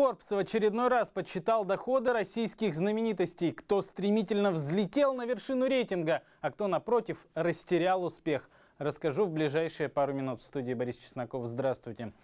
Forbes в очередной раз подсчитал доходы российских знаменитостей, кто стремительно взлетел на вершину рейтинга, а кто, напротив, растерял успех. Расскажу в ближайшие пару минут в студии Борис Чесноков. Здравствуйте.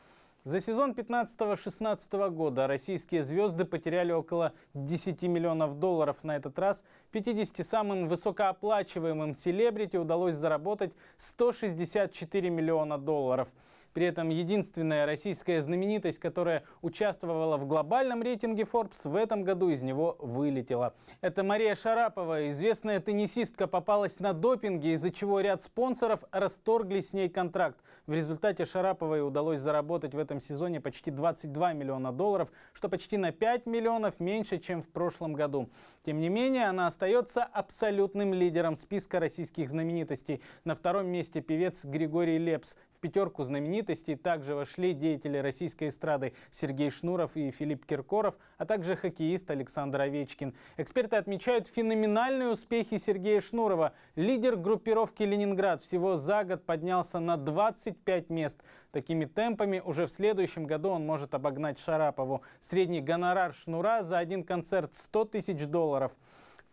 За сезон 15-16 года российские звезды потеряли около 10 миллионов долларов. На этот раз 50 самым высокооплачиваемым селебрити удалось заработать 164 миллиона долларов. При этом единственная российская знаменитость, которая участвовала в глобальном рейтинге Forbes, в этом году из него вылетела. Это Мария Шарапова, известная теннисистка, попалась на допинге, из-за чего ряд спонсоров расторгли с ней контракт. В результате Шараповой удалось заработать в этом сезоне почти 22 миллиона долларов, что почти на 5 миллионов меньше, чем в прошлом году. Тем не менее, она остается абсолютным лидером списка российских знаменитостей. На втором месте певец Григорий Лепс. В пятерку знаменитостей знаменитостей также вошли деятели российской эстрады Сергей Шнуров и Филипп Киркоров, а также хоккеист Александр Овечкин. Эксперты отмечают феноменальные успехи Сергея Шнурова. Лидер группировки «Ленинград» всего за год поднялся на 25 мест. Такими темпами уже в следующем году он может обогнать Шарапову. Средний гонорар Шнура за один концерт 100 тысяч долларов.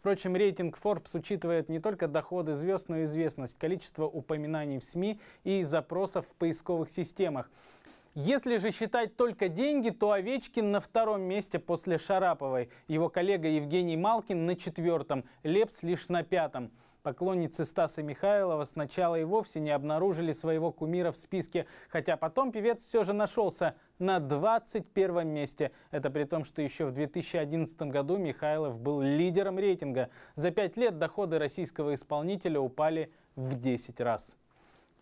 Впрочем, рейтинг Forbes учитывает не только доходы звезд, но и известность, количество упоминаний в СМИ и запросов в поисковых системах. Если же считать только деньги, то Овечкин на втором месте после Шараповой. Его коллега Евгений Малкин на четвертом, Лепс лишь на пятом. Поклонницы Стаса Михайлова сначала и вовсе не обнаружили своего кумира в списке, хотя потом певец все же нашелся на 21 месте. Это при том, что еще в 2011 году Михайлов был лидером рейтинга. За пять лет доходы российского исполнителя упали в 10 раз.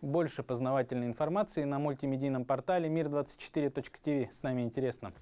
Больше познавательной информации на мультимедийном портале мир24.tv. С нами интересно.